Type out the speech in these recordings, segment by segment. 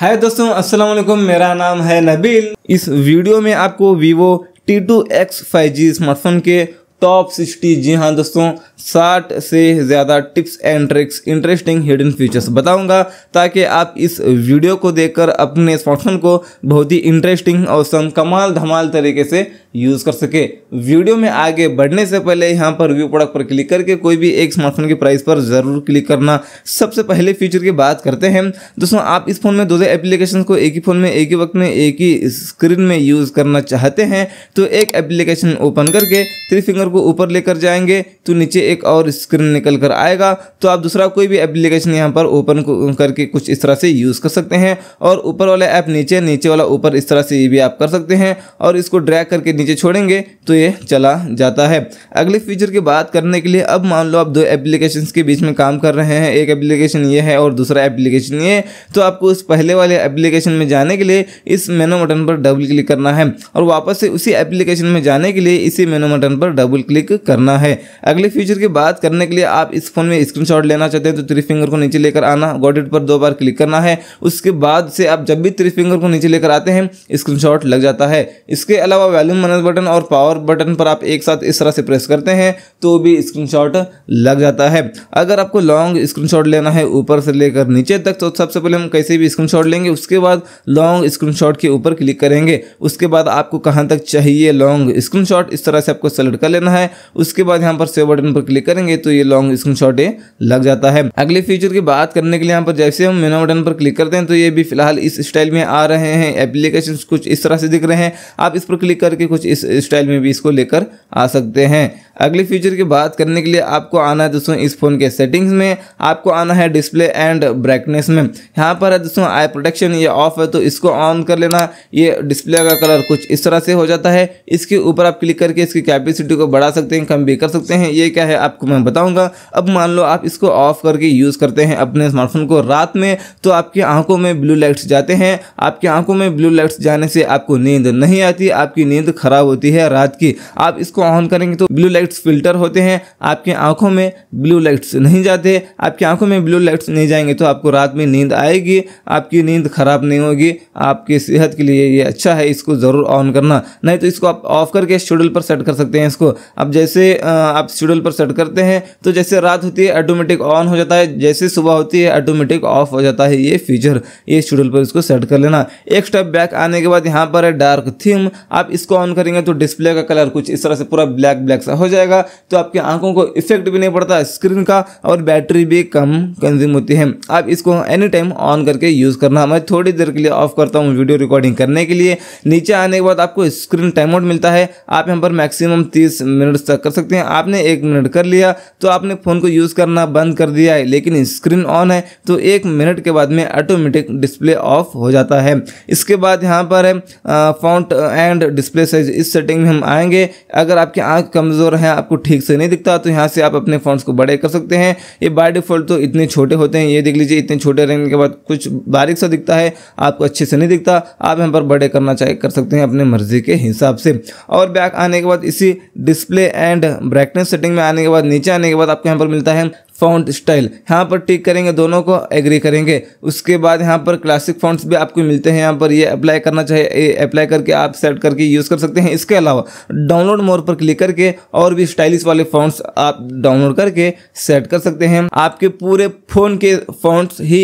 हाय दोस्तों अस्सलाम वालेकुम मेरा नाम है नबील इस वीडियो में आपको Vivo T two X five G smartphone के टॉप सिक्सटी जी हाँ दोस्तों साठ से ज़्यादा tips and tricks interesting hidden features बताऊंगा ताकि आप इस वीडियो को देखकर अपने स्मार्टफोन को बहुत ही इंटरेस्टिंग और सम कमाल धमाल तरीके से यूज़ कर सके वीडियो में आगे बढ़ने से पहले यहाँ पर व्यू प्रोडक्ट पर क्लिक करके कोई भी एक स्मार्टफोन के प्राइस पर ज़रूर क्लिक करना सबसे पहले फीचर की बात करते हैं दोस्तों आप इस फोन में दो दो एप्लीकेशन को एक ही फोन में एक ही वक्त में एक ही स्क्रीन में यूज़ करना चाहते हैं तो एक एप्लीकेशन ओपन करके थ्री फिंगर को ऊपर लेकर जाएंगे तो नीचे एक और स्क्रीन निकल कर आएगा तो आप दूसरा कोई भी एप्लीकेशन यहाँ पर ओपन करके कुछ इस तरह से यूज़ कर सकते हैं और ऊपर वाला ऐप नीचे नीचे वाला ऊपर इस तरह से ये भी आप कर सकते हैं और इसको ड्रैग करके नीचे छोड़ेंगे तो ये चला जाता है अगले फीचर की बात करने के लिए अब मान लो आप दो एप्लीकेशन के बीच में काम कर रहे हैं एक एप्लीकेशन ये है और दूसरा एप्लीकेशन ये तो आपको उस पहले वाले एप्लीकेशन में जाने के लिए इस मेनो बटन पर डबल क्लिक करना है और वापस से उसी एप्लीकेशन में जाने के लिए इसी मेनो बटन पर डबल क्लिक करना है अगले फीचर की बात करने के लिए आप इस फोन में स्क्रीन लेना चाहते हैं तो थ्री फिंगर को नीचे लेकर आना गॉडेट पर दो बार क्लिक करना है उसके बाद से आप जब भी थ्री फिंगर को नीचे लेकर आते हैं स्क्रीन लग जाता है इसके अलावा वैल्यूम माइनस बटन और पावर बटन पर आप एक साथ इस तरह से प्रेस करते हैं तो भी स्क्रीनशॉट लग जाता है अगर आपको लॉन्ग स्क्रीनशॉट लेना है ऊपर से लेकर नीचे तक तो सबसे पहले हम कैसे भी स्क्रीनशॉट लेंगे उसके बाद लॉन्ग स्क्रीनशॉट के ऊपर क्लिक करेंगे उसके बाद आपको कहाँ तक चाहिए लॉन्ग स्क्रीनशॉट इस तरह से आपको सेलेक्ट कर लेना है उसके बाद यहाँ पर सेव बटन पर क्लिक करेंगे तो ये लॉन्ग स्क्रीन शॉट लग जाता है अगले फीचर की बात करने के लिए यहाँ पर जैसे हम मेनो बटन पर क्लिक करते हैं तो ये भी फिलहाल इस स्टाइल में आ रहे हैं एप्लीकेशन कुछ इस तरह से दिख रहे हैं आप इस पर क्लिक करके कुछ कुछ इस स्टाइल में भी इसको लेकर आ सकते हैं अगले फीचर की बात करने के लिए आपको आना है दोस्तों इस फ़ोन के सेटिंग्स में आपको आना है डिस्प्ले एंड ब्राइटनेस में यहाँ पर है दोस्तों आई प्रोटेक्शन ये ऑफ है तो इसको ऑन कर लेना ये डिस्प्ले का कलर कुछ इस तरह से हो जाता है इसके ऊपर आप क्लिक करके इसकी कैपेसिटी को बढ़ा सकते हैं कम भी कर सकते हैं ये क्या है आपको मैं बताऊँगा अब मान लो आप इसको ऑफ करके यूज़ करते हैं अपने स्मार्टफोन को रात में तो आपकी आंखों में ब्लू लाइट्स जाते हैं आपकी आंखों में ब्लू लाइट्स जाने से आपको नींद नहीं आती आपकी नींद खराब होती है रात की आप इसको ऑन करेंगे तो ब्लू लाइट्स फिल्टर होते हैं आपकी आंखों में ब्लू लाइट्स नहीं जाते आपकी आंखों में ब्लू लाइट्स नहीं जाएंगे तो आपको रात में नींद आएगी आपकी नींद खराब नहीं होगी आपकी सेहत के लिए ये अच्छा है इसको ज़रूर ऑन करना नहीं तो इसको आप ऑफ करके शेड्यूल पर सेट कर सकते हैं इसको अब जैसे आप शेड्यूल पर सेट करते हैं तो जैसे रात होती है ऑटोमेटिक ऑन हो जाता है जैसे सुबह होती है ऑटोमेटिक ऑफ हो जाता है ये फीचर ये शेड्यूल पर इसको सेट कर लेना एक स्टेप बैक आने के बाद यहाँ पर है डार्क थीम आप इसको ऑन करेंगे तो डिस्प्ले का कलर कुछ इस तरह से पूरा ब्लैक ब्लैक सा हो जाएगा तो आपकी आंखों को इफेक्ट भी नहीं पड़ता स्क्रीन का और बैटरी भी कम कंज्यूम होती है आप इसको एनी टाइम ऑन करके यूज़ करना मैं थोड़ी देर के लिए ऑफ करता हूँ वीडियो रिकॉर्डिंग करने के लिए नीचे आने के बाद आपको स्क्रीन टाइम आउट मिलता है आप यहाँ पर मैक्सिमम तीस मिनट तक कर सकते हैं आपने एक मिनट कर लिया तो आपने फ़ोन को यूज़ करना बंद कर दिया है लेकिन स्क्रीन ऑन है तो एक मिनट के बाद में ऑटोमेटिक डिस्प्ले ऑफ हो जाता है इसके बाद यहाँ पर है font and display size guys इस सेटिंग में हम आएंगे अगर आपकी आंख कमज़ोर है आपको ठीक से नहीं दिखता तो यहाँ से आप अपने फोन को बड़े कर सकते हैं ये बाय डिफ़ॉल्ट तो इतने छोटे होते हैं ये देख लीजिए इतने छोटे रहने के बाद कुछ बारीक सा दिखता है आपको अच्छे से नहीं दिखता आप यहाँ पर बड़े करना चाहे कर सकते हैं अपने मर्ज़ी के हिसाब से और बैक आने के बाद इसी डिस्प्ले एंड ब्राइटनेस सेटिंग में आने के बाद नीचे आने के बाद आपको यहाँ पर मिलता है फ़ॉन्ट स्टाइल यहाँ पर टिक करेंगे दोनों को एग्री करेंगे उसके बाद यहाँ पर क्लासिक फ़ॉन्ट्स भी आपको मिलते हैं यहाँ पर ये अप्लाई करना चाहिए अप्लाई करके आप सेट करके यूज़ कर सकते हैं इसके अलावा डाउनलोड मोर पर क्लिक करके और भी स्टाइलिश वाले फ़ॉन्ट्स आप डाउनलोड करके सेट कर सकते हैं आपके पूरे फ़ोन के फ़ॉन्ट्स ही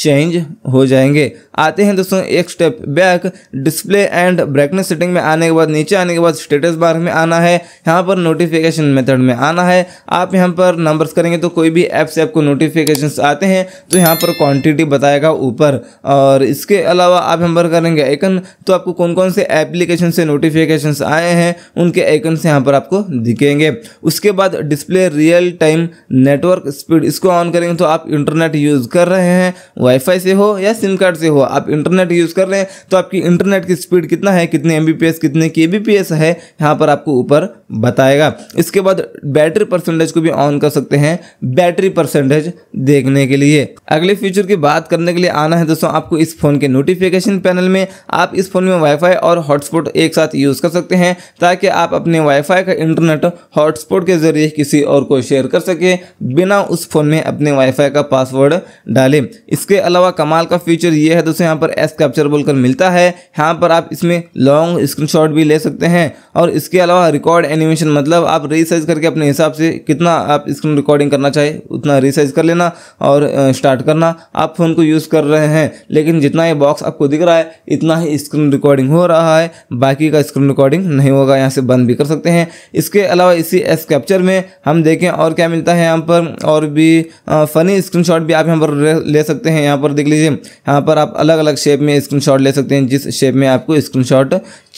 चेंज हो जाएंगे आते हैं दोस्तों एक step back display and brightness setting में आने के बाद नीचे आने के बाद स्टेटस बार में आना है यहाँ पर नोटिफिकेशन मेथड में आना है आप यहाँ पर नंबर्स करेंगे तो कोई भी ऐप से आपको नोटिफिकेशन आते हैं तो यहाँ पर क्वान्टिटी बताएगा ऊपर और इसके अलावा आप यहाँ पर करेंगे आइकन तो आपको कौन कौन से एप्लीकेशन से नोटिफिकेशन आए हैं उनके आइकन से यहाँ पर आपको दिखेंगे उसके बाद display real time network speed इसको ऑन करेंगे तो आप इंटरनेट यूज़ कर रहे हैं वाईफाई से हो या सिम कार्ड से हो आप इंटरनेट यूज़ कर रहे हैं तो आपकी इंटरनेट की स्पीड कितना है कितने एम कितने के है यहाँ पर आपको ऊपर बताएगा इसके बाद बैटरी परसेंटेज को भी ऑन कर सकते हैं बैटरी परसेंटेज देखने के लिए अगले फीचर की बात करने के लिए आना है दोस्तों आपको इस फ़ोन के नोटिफिकेशन पैनल में आप इस फ़ोन में वाईफाई और हॉटस्पॉट एक साथ यूज़ कर सकते हैं ताकि आप अपने वाईफाई का इंटरनेट हॉटस्पॉट के ज़रिए किसी और को शेयर कर सके बिना उस फ़ोन में अपने वाईफाई का पासवर्ड डालें इसके अलावा कमाल का फीचर यह है दोस्तों यहाँ पर एस कैप्चर बोलकर मिलता है यहाँ पर आप इसमें लॉन्ग स्क्रीन भी ले सकते हैं और इसके अलावा रिकॉर्ड एन एनिमेशन मतलब आप रिसाइज करके अपने हिसाब से कितना आप स्क्रीन रिकॉर्डिंग करना चाहे उतना रिसाइज कर लेना और स्टार्ट करना आप फ़ोन को यूज़ कर रहे हैं लेकिन जितना ये बॉक्स आपको दिख रहा है इतना ही स्क्रीन रिकॉर्डिंग हो रहा है बाकी का स्क्रीन रिकॉर्डिंग नहीं होगा यहाँ से बंद भी कर सकते हैं इसके अलावा इसी एस कैप्चर में हम देखें और क्या मिलता है यहाँ पर और भी फ़नी स्क्रीन भी आप यहाँ पर ले सकते हैं यहाँ पर देख लीजिए यहाँ पर आप अलग अलग शेप में स्क्रीन ले सकते हैं जिस शेप में आपको स्क्रीन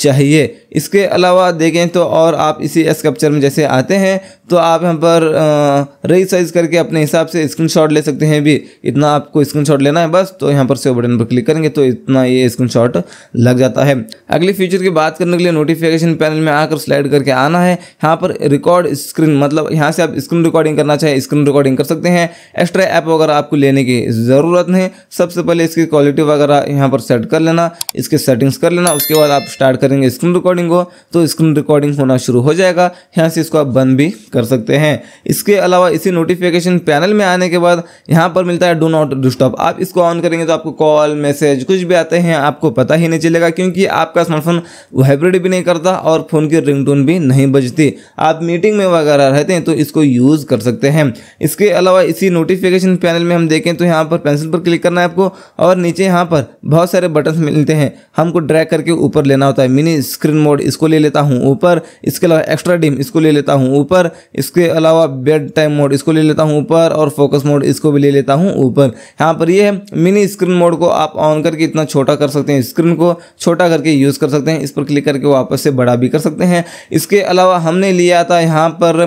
चाहिए इसके अलावा देखें तो और आप इसी स्कप्चर में जैसे आते हैं तो आप यहाँ पर रही साइज करके अपने हिसाब से स्क्रीनशॉट ले सकते हैं भी इतना आपको स्क्रीनशॉट लेना है बस तो यहाँ पर सेव बटन पर क्लिक करेंगे तो इतना ये स्क्रीनशॉट लग जाता है अगले फीचर की बात करने के लिए नोटिफिकेशन पैनल में आकर स्लाइड करके आना है यहाँ पर रिकॉर्ड स्क्रीन मतलब यहाँ से आप स्क्रीन रिकॉर्डिंग करना चाहें स्क्रीन रिकॉर्डिंग कर सकते हैं एक्स्ट्रा ऐप वगैरह आपको लेने की ज़रूरत नहीं सबसे पहले इसकी क्वालिटी वगैरह यहाँ पर सेट कर लेना इसके सेटिंग्स कर लेना उसके बाद आप स्टार्ट करेंगे स्क्रीन रिकॉर्डिंग को तो स्क्रीन रिकॉर्डिंग होना शुरू हो जाएगा यहाँ से इसको आप बंद भी कर सकते हैं इसके अलावा इसी नोटिफिकेशन पैनल में आने के बाद यहाँ पर मिलता है डो नॉट डिस्टॉप आप इसको ऑन करेंगे तो आपको कॉल मैसेज कुछ भी आते हैं आपको पता ही नहीं चलेगा क्योंकि आपका स्मार्टफोन वाइब्रेट भी नहीं करता और फ़ोन की रिंग भी नहीं बजती आप मीटिंग में वगैरह रहते हैं तो इसको यूज़ कर सकते हैं इसके अलावा इसी नोटिफिकेशन पैनल में हम देखें तो यहाँ पर पेंसिल पर क्लिक करना है आपको और नीचे यहाँ पर बहुत सारे बटन मिलते हैं हमको ड्रैग करके ऊपर लेना होता है मिनी स्क्रीन मोड इसको ले लेता हूँ ऊपर इसके अलावा एक्स्ट्रा डिम इसको ले लेता हूँ ऊपर इसके अलावा बेड टाइम मोड इसको ले लेता हूँ ऊपर और फोकस मोड इसको भी ले लेता हूँ ऊपर यहाँ पर ये है मिनी स्क्रीन मोड को आप ऑन करके इतना छोटा कर सकते हैं स्क्रीन को छोटा करके यूज़ कर सकते हैं इस पर क्लिक करके वापस से बड़ा भी कर सकते हैं इसके अलावा हमने लिया था यहाँ पर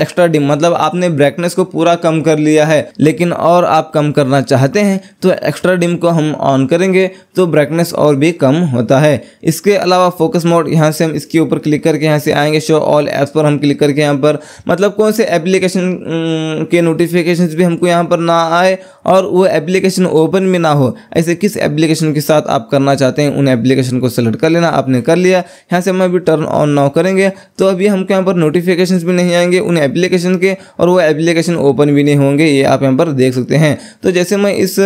एक्स्ट्रा डिम मतलब आपने ब्राइटनेस को पूरा कम कर लिया है लेकिन और आप कम करना चाहते हैं तो एक्स्ट्रा डिम को हम ऑन करेंगे तो ब्राइटनेस और भी कम होता है इसके अलावा फोकस मोड यहाँ से हम इसके ऊपर क्लिक करके यहाँ से आएंगे शो ऑल ऐप्स पर हम क्लिक करके यहाँ पर मतलब कौन से एप्लीकेशन के नोटिफिकेशन भी हमको यहाँ पर ना आए और वो एप्लीकेशन ओपन में ना हो ऐसे किस एप्लीकेशन के साथ आप करना चाहते हैं उन एप्लीकेशन को सेलेक्ट कर लेना आपने कर लिया यहाँ से हम अभी टर्न ऑन ना करेंगे तो अभी हमको यहाँ पर नोटिफिकेशन भी नहीं आएंगे उन एप्लीकेशन के और वो एप्लीकेशन ओपन भी नहीं होंगे ये आप यहाँ पर देख सकते हैं तो जैसे मैं इस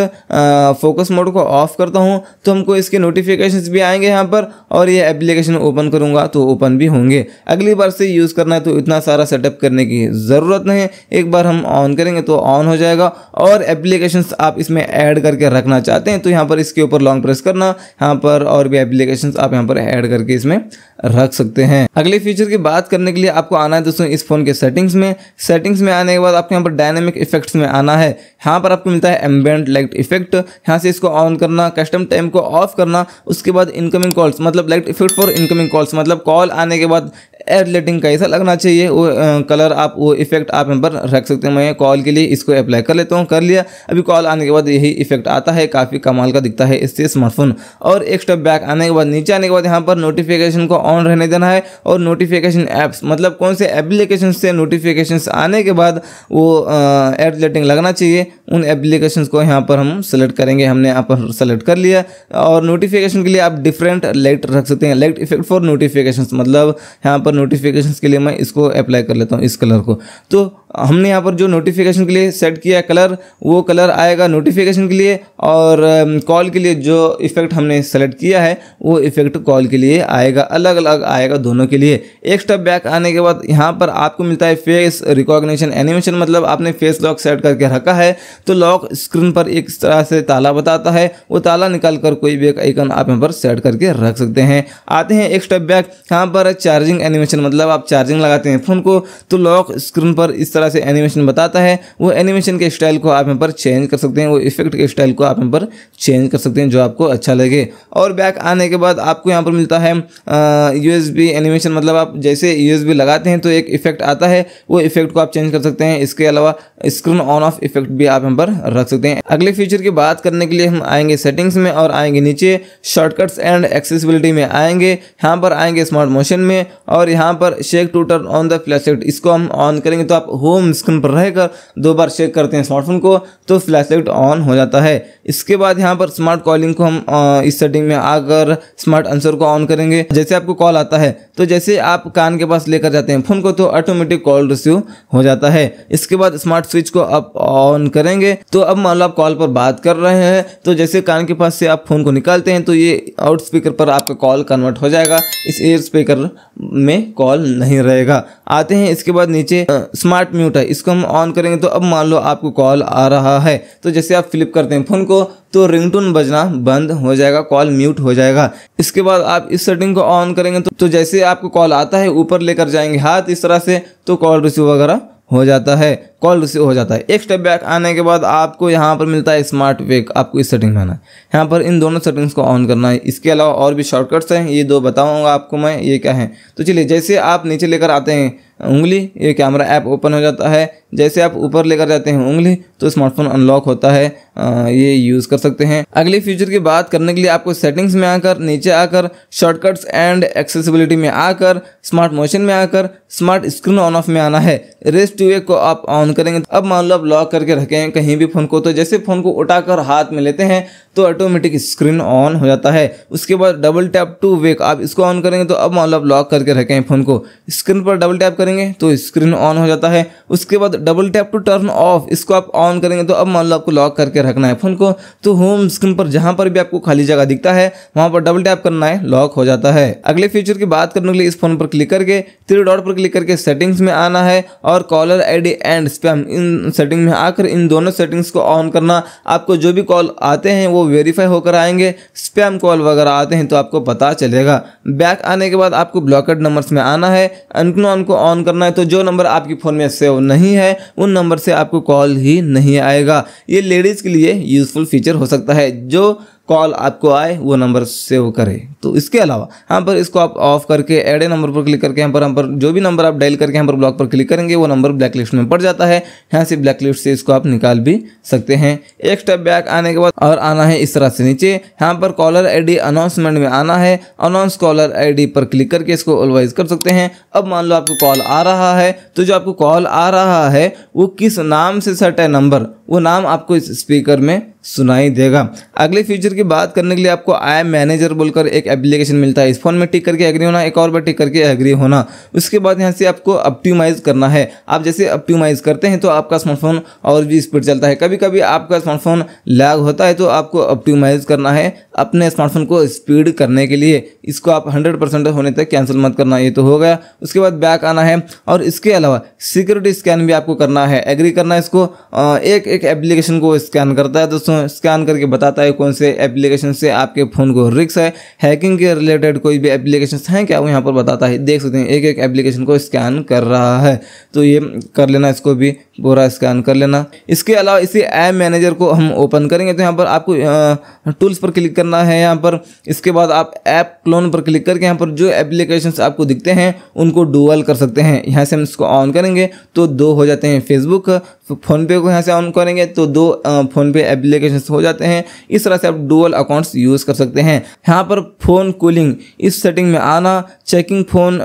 फोकस मोड को ऑफ करता हूँ तो हमको इसके नोटिफिकेशन भी आएंगे यहाँ पर और ये एप्लीकेशन ओपन करूँगा तो ओपन भी होंगे अगली बार से यूज़ करना है तो इतना सारा सेटअप सेटअप करने की ज़रूरत नहीं एक बार हम ऑन करेंगे तो ऑन हो जाएगा और एप्लीकेशन आप इसमें ऐड करके रखना चाहते हैं तो यहाँ पर इसके ऊपर लॉन्ग प्रेस करना यहाँ पर और भी एप्लीकेशन आप यहाँ पर ऐड करके इसमें रख सकते हैं अगले फीचर की बात करने के लिए आपको आना है दोस्तों इस फोन के सेटिंग्स में सेटिंग्स में आने के बाद आपको यहाँ पर डायनेमिक इफेक्ट्स में आना है यहाँ पर आपको मिलता है एम्बेंट लाइट इफेक्ट यहाँ से इसको ऑन करना कस्टम टाइम को ऑफ करना उसके बाद इनकमिंग कॉल्स मतलब light effect for incoming calls मतलब कॉल आने के बाद एड लेटिंग कैसा लगना चाहिए वो कलर आप वो इफेक्ट आप यहाँ पर रख सकते हैं मैं कॉल के लिए इसको अप्लाई कर लेता हूँ कर लिया अभी कॉल आने के बाद यही इफेक्ट आता है काफ़ी कमाल का दिखता है इससे स्मार्टफोन और एक स्टेप बैक आने के बाद नीचे आने के बाद यहाँ पर नोटिफिकेशन को ऑन रहने देना है और नोटिफिकेशन ऐप्स मतलब कौन से एप्लीकेशन से नोटिफिकेशन आने के बाद वो एड लेटिंग लगना चाहिए उन एप्लीकेशन को यहाँ पर हम सेलेक्ट करेंगे हमने यहाँ पर सेलेक्ट कर लिया और नोटिफिकेशन के लिए आप डिफरेंट लाइट रख सकते हैं लाइट इफेक्ट फॉर नोटिफिकेशन मतलब यहाँ पर नोटिफिकेशन के लिए मैं इसको अप्लाई कर कर लेता हूँ इस कलर को तो हमने यहाँ पर जो नोटिफिकेशन के लिए सेट किया कलर वो कलर आएगा नोटिफिकेशन के लिए और कॉल um, के लिए जो इफ़ेक्ट हमने सेलेक्ट किया है वो इफ़ेक्ट कॉल के लिए आएगा अलग अलग आएगा दोनों के लिए एक स्टेप बैक आने के बाद यहाँ पर आपको मिलता है फेस रिकॉग्निशन एनिमेशन मतलब आपने फेस लॉक सेट करके रखा है तो लॉक स्क्रीन पर एक तरह से ताला बताता है वो ताला निकाल कर कोई भी एक आइकन आप यहाँ पर सेट करके रख सकते हैं आते हैं एक स्टेप बैक यहाँ पर चार्जिंग एनिमेशन मतलब आप चार्जिंग लगाते हैं फ़ोन को तो लॉक स्क्रीन पर इस तरह से एनिमेशन बताता है वो एनिमेशन के स्टाइल को आप यहाँ पर चेंज कर सकते हैं वो इफेक्ट के स्टाइल को आप यहाँ पर चेंज कर सकते हैं जो आपको अच्छा लगे और बैक आने के बाद आपको यहाँ पर मिलता है यूएसबी एनिमेशन मतलब आप जैसे यू लगाते हैं तो एक इफेक्ट आता है वो इफेक्ट को आप चेंज कर सकते हैं इसके अलावा स्क्रीन ऑन ऑफ इफेक्ट भी आप यहाँ पर रख सकते हैं अगले फीचर की बात करने के लिए हम आएंगे सेटिंग्स में और आएंगे नीचे शॉर्टकट्स एंड एक्सेसिबिलिटी में आएंगे यहाँ पर आएंगे स्मार्ट मोशन में और यहाँ पर shake to turn on the flash light इसको हम ऑन करेंगे तो आप होम स्क्रीन पर रहकर दो बार चेक करते हैं स्मार्टफोन को तो फ्लैश लाइट ऑन हो जाता है इसके बाद यहाँ पर स्मार्ट कॉलिंग को हम इस सेटिंग में आकर स्मार्ट आंसर को ऑन करेंगे जैसे आपको कॉल आता है तो जैसे आप कान के पास लेकर जाते हैं फ़ोन को तो ऑटोमेटिक कॉल रिसीव हो जाता है इसके बाद स्मार्ट स्विच को आप ऑन करेंगे तो अब मान लो आप कॉल पर बात कर रहे हैं तो जैसे कान के पास से आप फ़ोन को निकालते हैं तो ये आउट स्पीकर पर आपका कॉल कन्वर्ट हो जाएगा इस एयर स्पीकर में कॉल नहीं रहेगा आते हैं इसके बाद नीचे स्मार्ट म्यूट है इसको हम ऑन करेंगे तो अब मान लो आपको कॉल आ रहा है तो जैसे आप फ्लिप करते हैं फ़ोन को तो रिंगटोन बजना बंद हो जाएगा कॉल म्यूट हो जाएगा इसके बाद आप इस सेटिंग को ऑन करेंगे तो, तो जैसे आपको कॉल आता है ऊपर लेकर जाएंगे हाथ इस तरह से तो कॉल रिसीव वगैरह हो जाता है कॉल रिसीव हो जाता है एक स्टेप बैक आने के बाद आपको यहाँ पर मिलता है स्मार्ट वेक आपको इस सेटिंग में आना है यहाँ पर इन दोनों सेटिंग्स को ऑन करना है इसके अलावा और भी शॉर्टकट्स हैं ये दो बताऊँगा आपको मैं ये क्या है तो चलिए जैसे आप नीचे लेकर आते हैं उंगली ये कैमरा ऐप ओपन हो जाता है जैसे आप ऊपर लेकर जाते हैं उंगली तो स्मार्टफोन अनलॉक होता है ये यूज़ कर सकते हैं अगले फ्यूचर की बात करने के लिए आपको सेटिंग्स में आकर नीचे आकर शॉर्टकट्स एंड एक्सेसिबिलिटी में आकर स्मार्ट मोशन में आकर स्मार्ट स्क्रीन ऑन ऑफ में आना है रेस्ट टू को आप ऑन ऑन करेंगे अब मान लो आप लॉक करके रखें कहीं भी फ़ोन को तो जैसे फ़ोन को उठाकर हाथ में लेते हैं तो ऑटोमेटिक स्क्रीन ऑन हो जाता है उसके बाद डबल टैप टू वेक आप इसको ऑन करेंगे तो अब मतलब लॉक करके रखें फ़ोन को स्क्रीन पर डबल टैप करेंगे तो स्क्रीन ऑन हो जाता है उसके बाद double tap to turn off इसको आप ऑन करेंगे तो अब मतलब आपको लॉक करके रखना है फ़ोन को तो होम स्क्रीन पर जहाँ पर भी आपको खाली जगह दिखता है वहाँ पर डबल टैप करना है लॉक हो जाता है अगले फीचर की बात करने के लिए इस फोन पर क्लिक करके थ्री डॉट पर क्लिक करके सेटिंग्स में आना है और कॉलर आई एंड स्पैम इन सेटिंग में आकर इन दोनों सेटिंग्स को ऑन करना आपको जो भी कॉल आते हैं वो वेरीफाई होकर आएंगे स्पैम कॉल वगैरह आते हैं तो आपको पता चलेगा बैक आने के बाद आपको ब्लॉकड नंबर्स में आना है अनकनॉन को ऑन करना है तो जो नंबर आपकी फ़ोन में सेव नहीं है उन नंबर से आपको कॉल ही नहीं आएगा ये लेडीज़ के लिए यूज़फुल फीचर हो सकता है जो कॉल आपको आए वो नंबर सेव करें तो इसके अलावा यहाँ पर इसको आप ऑफ करके एडे नंबर पर क्लिक करके यहाँ पर हम पर जो भी नंबर आप डायल करके यहाँ पर ब्लॉक पर क्लिक करेंगे वो नंबर ब्लैक लिस्ट में पड़ जाता है यहाँ से ब्लैक लिस्ट से इसको आप निकाल भी सकते हैं एक स्टेप बैक आने के बाद और आना है इस तरह से नीचे यहाँ पर कॉलर डी अनाउंसमेंट में आना है अनाउंस कॉलर डी पर क्लिक करके इसको ऑलवाइज कर सकते हैं अब मान लो आपको कॉल आ रहा है तो जो आपको कॉल आ रहा है वो किस नाम से सट है नंबर वो नाम आपको इस स्पीकर में सुनाई देगा अगले फ्यूचर की बात करने के लिए आपको आई एम मैनेजर बोलकर एक एप्लीकेशन मिलता है इस फोन में टिक करके एग्री होना एक और बार टिक करके एग्री होना उसके बाद यहाँ से आपको ऑप्टिमाइज़ करना है आप जैसे ऑप्टिमाइज़ करते हैं तो आपका स्मार्टफोन और भी स्पीड चलता है कभी कभी आपका स्मार्टफोन लैग होता है तो आपको ऑप्टिमाइज़ करना है अपने स्मार्टफोन को स्पीड करने के लिए इसको आप हंड्रेड होने तक कैंसिल मत करना ये तो हो गया उसके बाद बैक आना है और इसके अलावा सिक्योरिटी स्कैन भी आपको करना है एग्री करना है इसको एक एक एप्लीकेशन को स्कैन करता है दोस्तों स्कैन करके बताता है कौन से एप्लीकेशन से आपके फ़ोन को रिक्स है हैकिंग के रिलेटेड कोई भी एप्लीकेशन हैं क्या वो यहाँ पर बताता है देख सकते हैं एक एक एप्लीकेशन को स्कैन कर रहा है तो ये कर लेना इसको भी पूरा स्कैन कर लेना इसके अलावा इसी ऐप मैनेजर को हम ओपन करेंगे तो यहाँ पर आपको टूल्स पर क्लिक करना है यहाँ पर इसके बाद आप ऐप क्लोन पर क्लिक करके यहाँ पर जो एप्लीकेशन आपको दिखते हैं उनको डुअल कर सकते हैं यहाँ से हम इसको ऑन करेंगे तो दो हो जाते हैं फेसबुक फ़ोनपे को यहाँ से ऑन करेंगे तो दो फ़ोनपे एप्लीकेशन हो जाते हैं इस तरह से आप डुअल अकाउंट्स यूज़ कर सकते हैं यहाँ पर फ़ोन कूलिंग इस सेटिंग में आना चेकिंग फ़ोन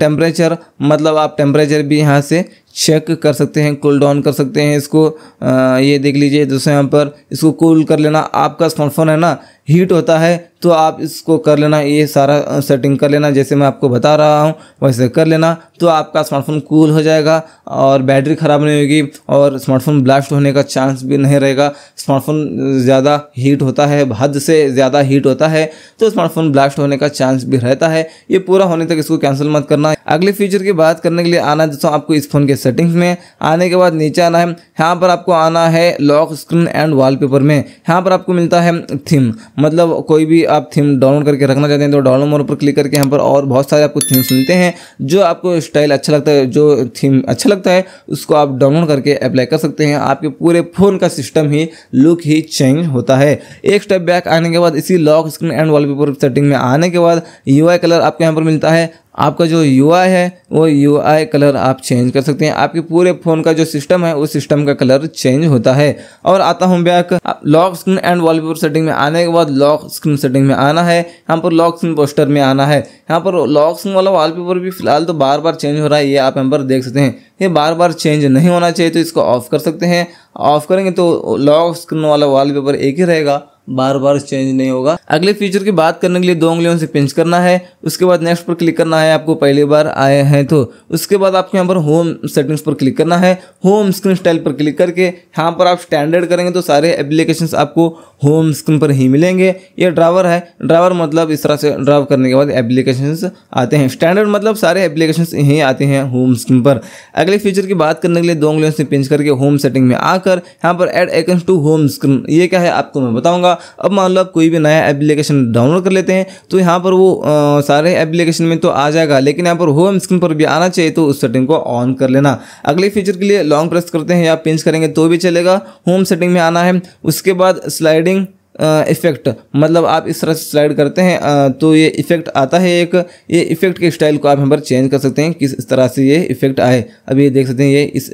टेम्परेचर मतलब आप टेम्परेचर भी यहाँ से चेक कर सकते हैं कूल डाउन कर सकते हैं इसको आ, ये देख लीजिए दूसरे यहाँ पर इसको कूल कर लेना आपका स्मार्टफोन है ना हीट होता है तो आप इसको कर लेना ये सारा सेटिंग कर लेना जैसे मैं आपको बता रहा हूँ वैसे कर लेना तो आपका स्मार्टफोन कूल हो जाएगा और बैटरी ख़राब नहीं होगी और स्मार्टफोन ब्लास्ट होने का चांस भी नहीं रहेगा स्मार्टफोन ज़्यादा हीट होता है हद से ज़्यादा हीट होता है तो स्मार्टफोन ब्लास्ट होने का चांस भी रहता है ये पूरा होने तक इसको कैंसिल मत करना अगले फीचर की बात करने के लिए आना दोस्तों आपको इस फ़ोन के सेटिंग्स में आने के बाद नीचे आना है यहाँ पर आपको आना है लॉक स्क्रीन एंड वाल में यहाँ पर आपको मिलता है थीम मतलब कोई भी आप थीम डाउनलोड करके रखना चाहते हैं तो डाउनलोड मोड पर क्लिक करके यहाँ पर और बहुत सारे आपको थीम्स मिलते हैं जो आपको स्टाइल अच्छा लगता है जो थीम अच्छा लगता है उसको आप डाउनलोड करके अप्लाई कर सकते हैं आपके पूरे फ़ोन का सिस्टम ही लुक ही चेंज होता है एक स्टेप बैक आने के बाद इसी lock screen and wallpaper setting में आने के बाद यूआई कलर आपके यहाँ पर मिलता है आपका जो यू है वो यू कलर आप चेंज कर सकते हैं आपके पूरे फ़ोन का जो सिस्टम है उस सिस्टम का कलर चेंज होता है और आता हूँ back lock screen and wallpaper setting में आने के बाद लॉक स्क्रीन सेटिंग में आना है यहाँ पर लॉक स्क्रीन पोस्टर में आना है यहाँ पर लॉक स्क्रीन वाला वॉलपेपर भी फिलहाल तो बार बार चेंज हो रहा है ये आप यहाँ पर देख सकते हैं ये बार बार चेंज नहीं होना चाहिए तो इसको ऑफ़ कर सकते हैं ऑफ़ करेंगे तो लॉक स्क्रीन वाला वॉलपेपर एक ही रहेगा बार बार चेंज नहीं होगा अगले फीचर की बात करने के लिए दो उंगलियों से पिंच करना है उसके बाद नेक्स्ट पर क्लिक करना है आपको पहली बार आए हैं तो उसके बाद आपको यहाँ पर होम सेटिंग्स पर क्लिक करना है होम स्क्रीन स्टाइल पर क्लिक करके यहाँ पर आप स्टैंडर्ड करेंगे तो सारे एप्लीकेशन आपको होम स्क्रीन पर ही मिलेंगे यह ड्राइवर है ड्राइवर मतलब इस तरह से ड्राव करने के बाद एप्लीकेशन आते हैं स्टैंडर्ड मतलब सारे एप्लीकेशन यहीं आते हैं होम स्क्रीन पर अगले फीचर की बात करने के लिए दो उंगलियों से पिंच करके होम सेटिंग में आकर यहाँ पर add X to home screen ये क्या है आपको मैं बताऊँगा होगा अब मान लो आप कोई भी नया एप्लीकेशन डाउनलोड कर लेते हैं तो यहाँ पर वो आ, सारे एप्लीकेशन में तो आ जाएगा लेकिन यहाँ पर होम स्क्रीन पर भी आना चाहिए तो उस सेटिंग को ऑन कर लेना अगले फीचर के लिए लॉन्ग प्रेस करते हैं या पिंच करेंगे तो भी चलेगा होम सेटिंग में आना है उसके बाद स्लाइडिंग इफ़ेक्ट मतलब आप इस तरह से स्लाइड करते हैं तो ये इफ़ेक्ट आता है एक ये इफ़ेक्ट के स्टाइल को आप यहाँ पर चेंज कर सकते हैं किस इस तरह से ये इफ़ेक्ट आए अब ये देख सकते हैं ये इस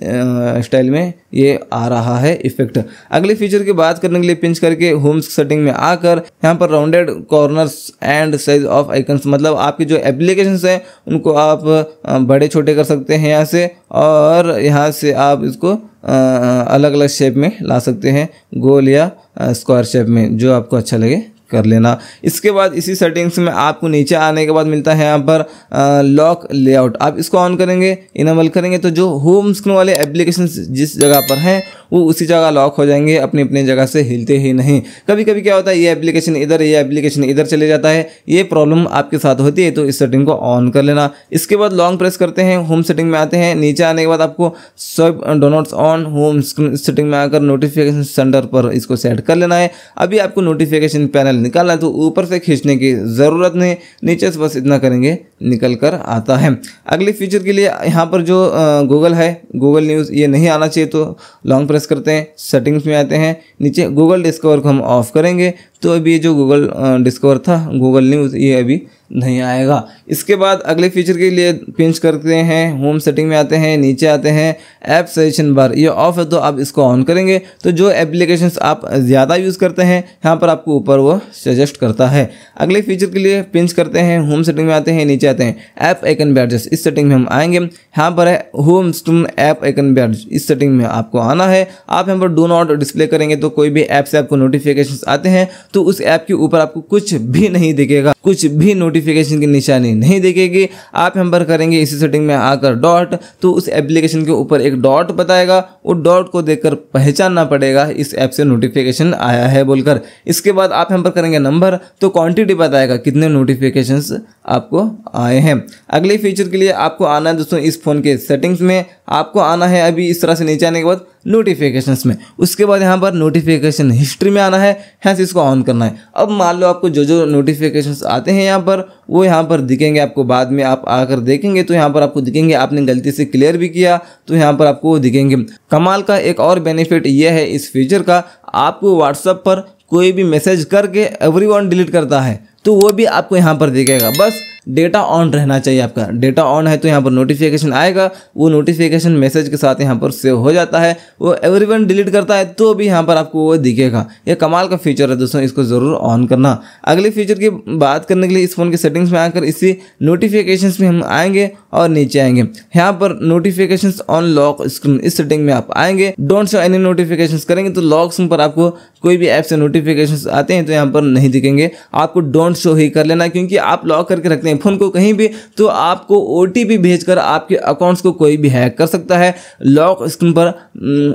स्टाइल में ये आ रहा है इफ़ेक्ट अगले फीचर की बात करने के लिए पिंच करके होम सेटिंग में आकर यहाँ पर rounded corners and size of icons मतलब आपके जो एप्लीकेशन हैं उनको आप बड़े छोटे कर सकते हैं यहाँ से और यहाँ से आप इसको अलग अलग शेप में ला सकते हैं गोल या स्क्वायर शेप में जो आपको अच्छा लगे कर लेना इसके बाद इसी सेटिंग्स में आपको नीचे आने के बाद मिलता है यहाँ पर लॉक लेआउट आप इसको ऑन करेंगे इनेबल करेंगे तो जो होम स्क्रीन वाले एप्लीकेशन जिस जगह पर हैं वो उसी जगह लॉक हो जाएंगे अपनी अपनी जगह से हिलते ही नहीं कभी कभी क्या होता है ये एप्लीकेशन इधर ये एप्लीकेशन इधर चले जाता है ये प्रॉब्लम आपके साथ होती है तो इस सेटिंग को ऑन कर लेना इसके बाद लॉन्ग प्रेस करते हैं होम सेटिंग में आते हैं नीचे आने के बाद आपको स्वेप डोनोट्स ऑन होम सेटिंग में आकर नोटिफिकेशन सेंटर पर इसको सेट कर लेना है अभी आपको नोटिफिकेशन पैनल निकालना है तो ऊपर से खींचने की ज़रूरत नहीं नीचे से बस इतना करेंगे निकल कर आता है अगले फीचर के लिए यहाँ पर जो गूगल है गूगल न्यूज़ ये नहीं आना चाहिए तो लॉन्ग प्रेस प्रेस करते हैं सेटिंग्स में आते हैं नीचे गूगल डिस्कवर को हम ऑफ करेंगे तो अभी ये जो गूगल डिस्कवर था गूगल न्यूज़ ये अभी नहीं आएगा इसके बाद अगले फीचर के लिए पिंच करते हैं होम सेटिंग में आते हैं नीचे आते हैं ऐप सजेशन बार ये ऑफ है तो आप इसको ऑन करेंगे तो जो एप्लीकेशंस आप ज़्यादा यूज़ करते हैं यहाँ पर आपको ऊपर वो सजेस्ट करता है अगले फीचर के लिए पिंच करते हैं होम सेटिंग में आते हैं नीचे आते हैं ऐप आइकन बैडजेस इस सेटिंग में हम आएँगे यहाँ पर है होम स्टूम ऐप आइकन बैडज इस सेटिंग में आपको आना है आप यहाँ पर डो नॉट डिस्प्ले करेंगे तो कोई भी ऐप से आपको नोटिफिकेशन आते हैं तो उस ऐप के ऊपर आपको कुछ भी नहीं दिखेगा कुछ भी नोटिफिकेशन की निशानी नहीं देखेगी आप यहाँ पर करेंगे इसी सेटिंग में आकर डॉट तो उस एप्लीकेशन के ऊपर एक डॉट बताएगा वो डॉट को देखकर पहचानना पड़ेगा इस ऐप से नोटिफिकेशन आया है बोलकर इसके बाद आप यहाँ पर करेंगे नंबर तो क्वांटिटी बताएगा कितने नोटिफिकेशंस आपको आए हैं अगले फीचर के लिए आपको आना है दोस्तों इस फ़ोन के सेटिंग्स में आपको आना है अभी इस तरह से नीचे आने के बाद नोटिफिकेशन में उसके बाद यहाँ पर नोटिफिकेशन हिस्ट्री में आना है यहाँ से इसको ऑन करना है अब मान लो आपको जो जो नोटिफिकेशन आते हैं यहाँ पर वो यहाँ पर दिखेंगे आपको बाद में आप आकर देखेंगे तो यहाँ पर आपको दिखेंगे आपने गलती से क्लियर भी किया तो यहाँ पर आपको दिखेंगे कमाल का एक और बेनिफिट ये है इस फीचर का आपको व्हाट्सअप पर कोई भी मैसेज करके एवरी डिलीट करता है तो वो भी आपको यहाँ पर दिखेगा बस डेटा ऑन रहना चाहिए आपका डेटा ऑन है तो यहाँ पर नोटिफिकेशन आएगा वो नोटिफिकेशन मैसेज के साथ यहाँ पर सेव हो जाता है वो एवरीवन डिलीट करता है तो भी यहाँ पर आपको वो दिखेगा ये कमाल का फीचर है दोस्तों इसको ज़रूर ऑन करना अगले फीचर की बात करने के लिए इस फ़ोन के सेटिंग्स में आकर इसी नोटिफिकेशन में हम आएंगे और नीचे आएंगे यहाँ पर नोटिफिकेशन ऑन लॉक स्क्रीन इस सेटिंग में आप आएंगे डोंट शो एनी नोटिफिकेशन करेंगे तो लॉक स्क्रीन पर आपको कोई भी ऐप से नोटिफिकेशन आते हैं तो यहाँ पर नहीं दिखेंगे आपको डोंट शो ही कर लेना क्योंकि आप लॉक करके रखते हैं फ़ोन को कहीं भी तो आपको ओ भेजकर आपके अकाउंट्स को कोई भी हैक कर सकता है लॉक स्क्रीन पर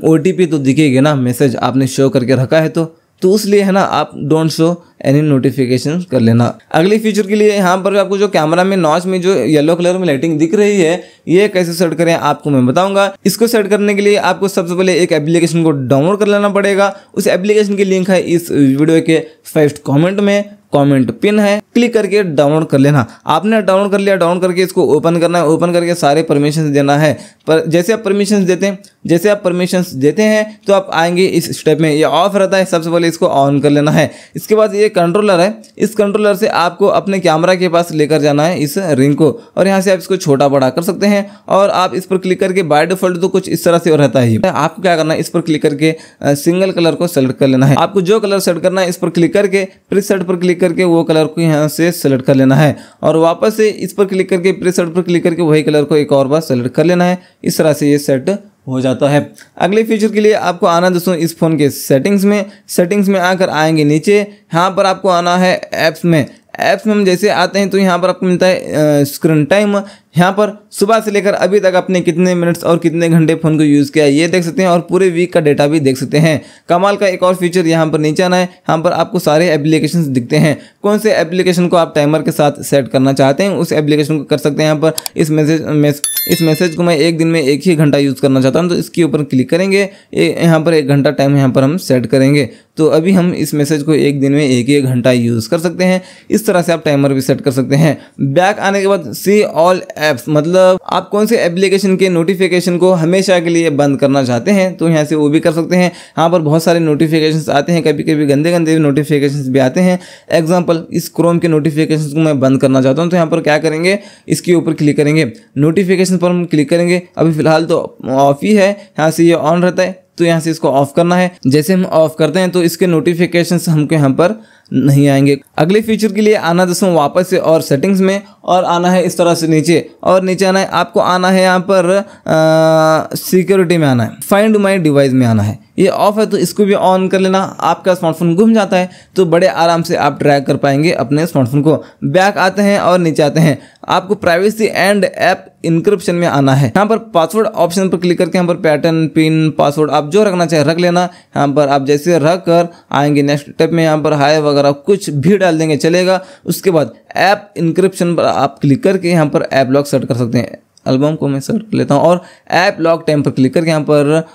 ओ तो दिखेगी ना मैसेज आपने शो करके रखा है तो तो उस लिए है ना आप डोंट शो एनी नोटिफिकेशन कर लेना अगली फीचर के लिए यहाँ पर आपको जो कैमरा में नॉच में जो येलो कलर में लाइटिंग दिख रही है ये कैसे सेट करें आपको मैं बताऊंगा इसको सेट करने के लिए आपको सबसे पहले एक एप्लीकेशन को डाउनलोड कर लेना पड़ेगा उस एप्लीकेशन की लिंक है इस वीडियो के फर्स्ट कॉमेंट में कमेंट पिन है क्लिक करके डाउनलोड कर लेना आपने डाउनलोड कर लिया डाउनलोड करके इसको ओपन करना है ओपन करके सारे परमिशन देना है पर जैसे आप परमिशन देते हैं जैसे आप परमिशन देते हैं तो आप आएंगे इस स्टेप में ये ऑफ रहता है सबसे पहले इसको ऑन कर लेना है इसके बाद ये कंट्रोलर है इस कंट्रोलर से आपको अपने कैमरा के पास लेकर जाना है इस रिंग को और यहाँ से आप इसको छोटा बड़ा कर सकते हैं और आप इस पर क्लिक करके बाय डिफॉल्ट तो कुछ इस तरह से रहता है आपको क्या करना है इस पर क्लिक करके सिंगल कलर को सेलेक्ट कर लेना है आपको जो कलर सेलेक्ट करना है इस पर क्लिक करके प्रिस पर क्लिक करके वो कलर को यहाँ से सेलेक्ट कर लेना है और वापस से इस पर क्लिक करके प्रिस पर क्लिक करके वही कलर को एक और बार सेलेक्ट कर लेना है इस तरह से ये सेट हो जाता है अगले फीचर के लिए आपको आना दोस्तों इस फ़ोन के सेटिंग्स में सेटिंग्स में आकर आएंगे नीचे यहाँ पर आपको आना है ऐप्स में ऐप्स में हम जैसे आते हैं तो यहाँ पर आपको मिलता है स्क्रीन टाइम यहाँ पर सुबह से लेकर अभी तक आपने कितने मिनट्स और कितने घंटे फ़ोन को यूज़ किया ये देख सकते हैं और पूरे वीक का डेटा भी देख सकते हैं कमाल का एक और फीचर यहाँ पर नीचे आना है यहाँ पर आपको सारे एप्लीकेशन दिखते हैं कौन से एप्लीकेशन को आप टाइमर के साथ सेट करना चाहते हैं उस एप्लीकेशन को कर सकते हैं यहाँ पर इस मैसेज इस मैसेज को मैं एक दिन में एक ही घंटा यूज़ करना चाहता हूँ तो इसके ऊपर क्लिक करेंगे यहाँ पर एक घंटा टाइम यहाँ पर हम सेट करेंगे तो अभी हम इस मैसेज को एक दिन में एक ही घंटा यूज़ कर सकते हैं इस तरह से आप टाइमर भी सेट कर सकते हैं बैक आने के बाद सी ऑल ऐप्स मतलब आप कौन से एप्लीकेशन के नोटिफिकेशन को हमेशा के लिए बंद करना चाहते हैं तो यहाँ से वो भी कर सकते हैं यहाँ पर बहुत सारे नोटिफिकेशन आते हैं कभी कभी गंदे गंदे नोटिफिकेशन भी आते हैं एग्जाम्पल इस क्रोम के नोटिफिकेशन को मैं बंद करना चाहता हूँ तो यहाँ पर क्या करेंगे इसके ऊपर क्लिक करेंगे नोटिफिकेशन पर हम क्लिक करेंगे अभी फिलहाल तो ऑफ ही है यहाँ से ये ऑन रहता है तो यहाँ से इसको ऑफ करना है जैसे हम ऑफ करते हैं तो इसके नोटिफिकेशन हमको यहाँ पर नहीं आएंगे अगले फीचर के लिए आना दसों तो वापस से और सेटिंग्स में और आना है इस तरह से नीचे और नीचे आना है आपको आना है यहाँ पर सिक्योरिटी में आना है फाइंड माई डिवाइस में आना है ये ऑफ है तो इसको भी ऑन कर लेना आपका स्मार्टफोन घूम जाता है तो बड़े आराम से आप ट्रैक कर पाएंगे अपने स्मार्टफोन को बैक आते हैं और नीचे आते हैं आपको प्राइवेसी एंड ऐप इंक्रिप्शन में आना है यहाँ पर पासवर्ड ऑप्शन पर क्लिक करके यहाँ पर पैटर्न पिन पासवर्ड आप जो रखना चाहे रख लेना यहाँ पर आप जैसे रख कर आएंगे नेक्स्ट स्टेप में यहाँ पर हाई वगैरह कुछ भी डाल देंगे चलेगा उसके बाद ऐप इंक्रिप्शन पर आप क्लिक करके यहाँ पर ऐप लॉक सर्च कर सकते हैं एल्बम को मैं सर्च कर लेता हूँ और ऐप लॉक टाइम पर क्लिक करके यहाँ पर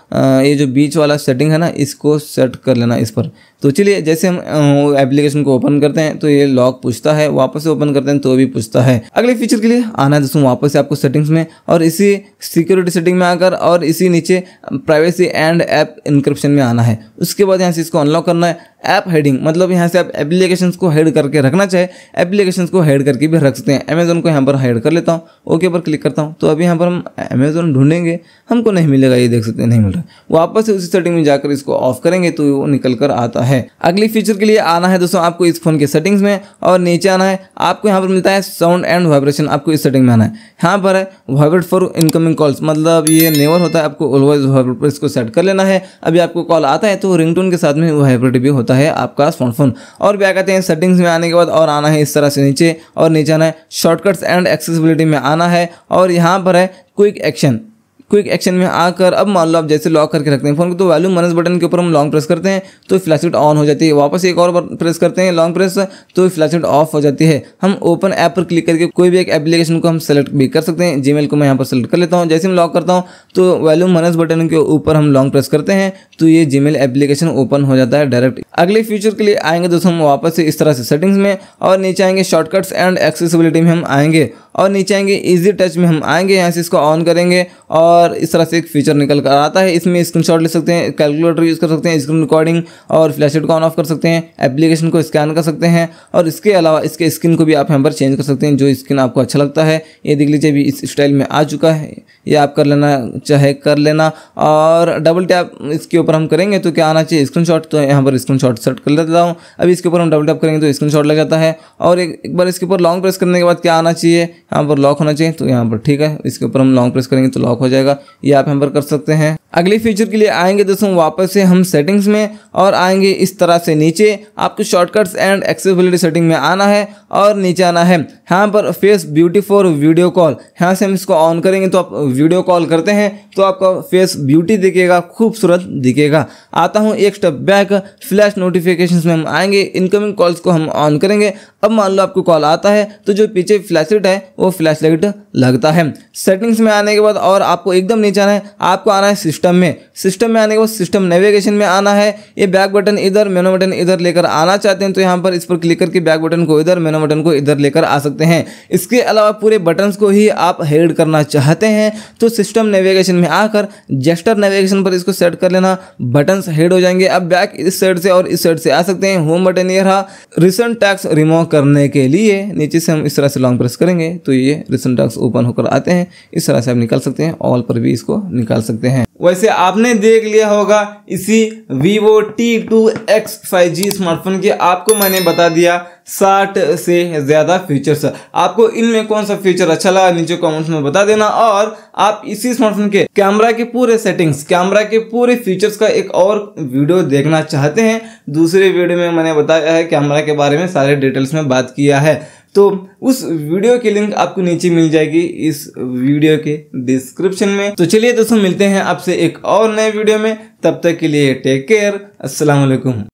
ये जो बीच वाला सेटिंग है ना इसको सेट कर लेना इस पर तो चलिए जैसे हम एप्लीकेशन को ओपन करते हैं तो ये लॉक पूछता है वापस से ओपन करते हैं तो भी पूछता है अगले फीचर के लिए आना है दोस्तों वापस से आपको सेटिंग्स में और इसी सिक्योरिटी सेटिंग में आकर और इसी नीचे प्राइवेसी एंड ऐप इंक्रिप्शन में आना है उसके बाद यहाँ से इसको अनलॉक करना है ऐप हेडिंग मतलब यहाँ से आप एप्लीकेशन को हेड करके रखना चाहे एप्लीकेशन को हेड करके भी रख सकते हैं अमेजोन को यहाँ पर हेड कर लेता हूँ ओके पर क्लिक करता हूँ तो अभी यहाँ पर हम अमेजोन ढूंढेंगे हमको नहीं मिलेगा ये देख सकते हैं नहीं मिल रहा वापस से उसी सेटिंग में जाकर इसको ऑफ करेंगे तो वो निकल कर आता है है अगली फीचर के लिए आना है दोस्तों आपको इस फोन के सेटिंग्स में और नीचे आना है आपको यहाँ पर मिलता है साउंड एंड वाइब्रेशन आपको इस सेटिंग में आना है यहाँ पर है वाइब्रेट फॉर इनकमिंग कॉल्स मतलब ये नेवर होता है आपको ऑलवेज वाइब्रेट पर इसको सेट कर लेना है अभी आपको कॉल आता है तो रिंग के साथ में वाइब्रेट भी होता है आपका स्मार्टफोन और भी आ हैं सेटिंग्स में आने के बाद और आना है इस तरह से नीचे और नीचे आना है शॉर्टकट्स एंड एक्सेसिबिलिटी में आना है और यहाँ पर है क्विक एक्शन क्विक एक्शन में आकर अब मान लो आप जैसे लॉक करके रखते हैं फोन को तो वैल्यू माइनस बटन के ऊपर हम लॉन्ग प्रेस करते हैं तो फ्लैशलाइट ऑन हो जाती है वापस एक और प्रेस करते हैं लॉन्ग प्रेस तो फ्लैशलाइट ऑफ हो जाती है हम ओपन ऐप पर क्लिक करके कोई भी एक एप्लीकेशन को हम सेलेक्ट भी कर सकते हैं मेल को मैं यहाँ पर सेलेक्ट कर लेता हूँ जैसे मैं लॉक करता हूँ तो वैल्यू माइनस बटन के ऊपर हम लॉन्ग प्रेस करते हैं तो ये मेल एप्लीकेशन ओपन हो जाता है डायरेक्ट अगले फ्यूचर के लिए आएंगे दोस्तों हम वापस से इस तरह से सेटिंग्स में और नीचे आएंगे शॉर्टकट्स एंड एक्सेसिबिलिटी में हम आएंगे और नीचे आएंगे इजी टच में हम आएंगे यहाँ से इसको ऑन करेंगे और इस तरह से एक फीचर निकल कर आता है इसमें स्क्रीनशॉट ले सकते हैं कैलकुलेटर यूज़ कर सकते हैं स्क्रीन रिकॉर्डिंग और फ्लैश को ऑन ऑफ कर सकते हैं एप्लीकेशन को स्कैन कर सकते हैं और इसके अलावा इसके स्क्रीन को भी आप यहाँ पर चेंज कर सकते हैं जो स्क्रीन आपको अच्छा लगता है ये देख लीजिए अभी इस स्टाइल में आ चुका है ये आप कर लेना चाहे कर लेना और डबल टैप इसके ऊपर हम करेंगे तो क्या आना चाहिए स्क्रीन तो यहाँ पर स्क्रीन शॉट सेट कर लेता हूँ अभी इसके ऊपर हम डबल टैप करेंगे तो स्क्रीन लग जाता है और एक बार इसके ऊपर लॉन्ग प्रेस करने के बाद क्या आना चाहिए यहाँ पर लॉक होना चाहिए तो यहाँ पर ठीक है इसके ऊपर हम लॉन्ग प्रेस करेंगे तो लॉक हो जाएगा ये आप यहाँ पर कर सकते हैं अगले फीचर के लिए आएंगे दोस्तों वापस से हम सेटिंग्स में और आएंगे इस तरह से नीचे आपको शॉर्टकट्स एंड एक्सेसिबिलिटी सेटिंग में आना है और नीचे आना है यहाँ पर face beauty for video call यहाँ से हम इसको ऑन करेंगे तो आप वीडियो कॉल करते हैं तो आपका फेस ब्यूटी दिखेगा खूबसूरत दिखेगा आता हूँ एक स्टेप बैक फ्लैश नोटिफिकेशन में हम आएंगे इनकमिंग कॉल्स को हम ऑन करेंगे अब मान लो आपको कॉल आता है तो जो पीछे फ्लैश है वो फ्लैश लाइट लगता है सेटिंग्स में आने के बाद और आपको एकदम नीचे आना है आपको आना है सिस्टम में सिस्टम में आने के बाद सिस्टम नेविगेशन में आना है ये बैक बटन इधर मेनो बटन इधर लेकर आना चाहते हैं तो यहाँ पर इस पर क्लिक करके बैक बटन को इधर मेनो बटन को इधर लेकर आ सकते हैं इसके अलावा पूरे बटन को ही आप हेड करना चाहते हैं तो सिस्टम नेविगेशन में आकर जेस्टर नेविगेशन पर इसको सेट कर लेना बटन हेड हो जाएंगे अब बैक इस साइड से और इस साइड से आ सकते हैं होम बटन ये रहा रिसेंट टैक्स रिमूव करने के लिए नीचे से हम इस तरह से लॉन्ग प्रेस करेंगे तो तो ये रिसेंट डॉक्स ओपन होकर आते हैं इस तरह से आप निकाल सकते हैं ऑल पर भी इसको निकाल सकते हैं वैसे आपने देख लिया होगा इसी vivo T2X 5G स्मार्टफोन के आपको मैंने बता दिया साठ से ज़्यादा फीचर्स आपको इनमें कौन सा फीचर अच्छा लगा नीचे कमेंट्स में बता देना और आप इसी स्मार्टफोन के कैमरा के पूरे सेटिंग्स कैमरा के पूरे फीचर्स का एक और वीडियो देखना चाहते हैं दूसरे वीडियो में मैंने बताया है कैमरा के बारे में सारे डिटेल्स में बात किया है तो उस वीडियो की लिंक आपको नीचे मिल जाएगी इस वीडियो के डिस्क्रिप्शन में तो चलिए दोस्तों मिलते हैं आपसे एक और नए वीडियो में तब तक के लिए टेक केयर असलकुम